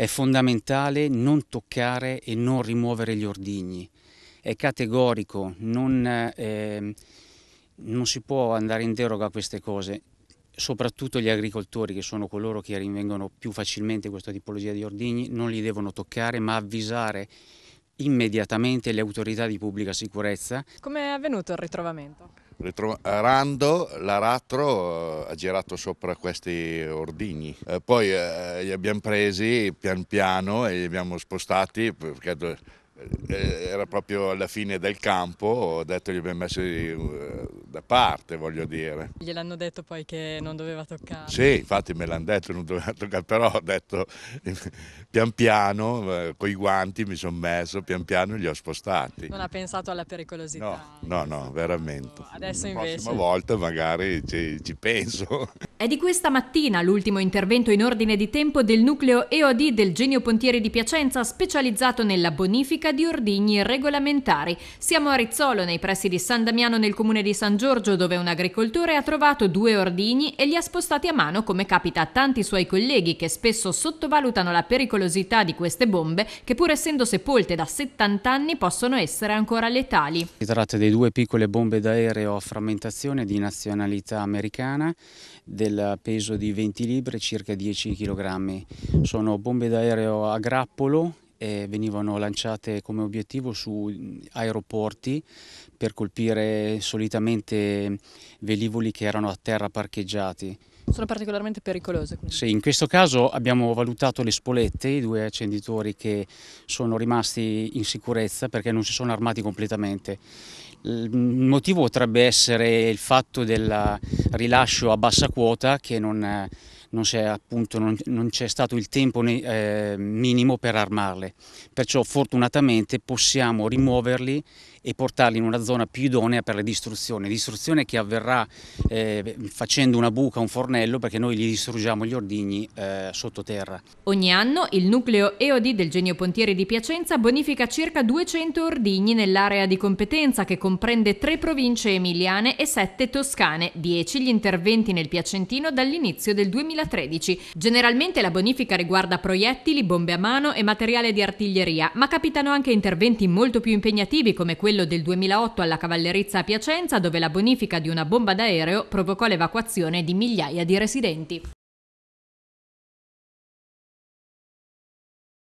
È fondamentale non toccare e non rimuovere gli ordigni. È categorico, non, eh, non si può andare in deroga a queste cose soprattutto gli agricoltori, che sono coloro che rinvengono più facilmente questa tipologia di ordigni, non li devono toccare, ma avvisare immediatamente le autorità di pubblica sicurezza. Come è avvenuto il ritrovamento? Rando l'aratro eh, ha girato sopra questi ordigni, eh, poi eh, li abbiamo presi pian piano e li abbiamo spostati perché eh, era proprio alla fine del campo, ho detto gli abbiamo messo eh, da parte, voglio dire. Gliel'hanno detto poi che non doveva toccare? Sì, infatti me l'hanno detto, non doveva toccare, però ho detto pian piano, eh, con i guanti mi sono messo, pian piano li ho spostati. Non ha pensato alla pericolosità? No, no, no veramente. Adesso La invece? La prossima volta magari ci, ci penso. È di questa mattina l'ultimo intervento in ordine di tempo del nucleo EOD del Genio Pontieri di Piacenza specializzato nella bonifica ricerca di ordigni regolamentari. Siamo a Rizzolo, nei pressi di San Damiano nel comune di San Giorgio, dove un agricoltore ha trovato due ordigni e li ha spostati a mano come capita a tanti suoi colleghi che spesso sottovalutano la pericolosità di queste bombe che pur essendo sepolte da 70 anni possono essere ancora letali. Si tratta di due piccole bombe d'aereo a frammentazione di nazionalità americana del peso di 20 libbre circa 10 kg. Sono bombe d'aereo a grappolo eh, venivano lanciate come obiettivo su aeroporti per colpire solitamente velivoli che erano a terra parcheggiati. Sono particolarmente pericolose? Quindi. Sì, in questo caso abbiamo valutato le spolette, i due accenditori che sono rimasti in sicurezza perché non si sono armati completamente. Il motivo potrebbe essere il fatto del rilascio a bassa quota che non non c'è, appunto, non, non c'è stato il tempo ne, eh, minimo per armarle, perciò fortunatamente possiamo rimuoverli e portarli in una zona più idonea per la distruzione, distruzione che avverrà eh, facendo una buca, un fornello, perché noi gli distruggiamo gli ordigni eh, sottoterra. Ogni anno il nucleo EOD del Genio Pontieri di Piacenza bonifica circa 200 ordigni nell'area di competenza che comprende tre province emiliane e sette toscane, 10 gli interventi nel Piacentino dall'inizio del 2020. 2013. Generalmente la bonifica riguarda proiettili, bombe a mano e materiale di artiglieria, ma capitano anche interventi molto più impegnativi come quello del 2008 alla Cavallerizza a Piacenza dove la bonifica di una bomba d'aereo provocò l'evacuazione di migliaia di residenti.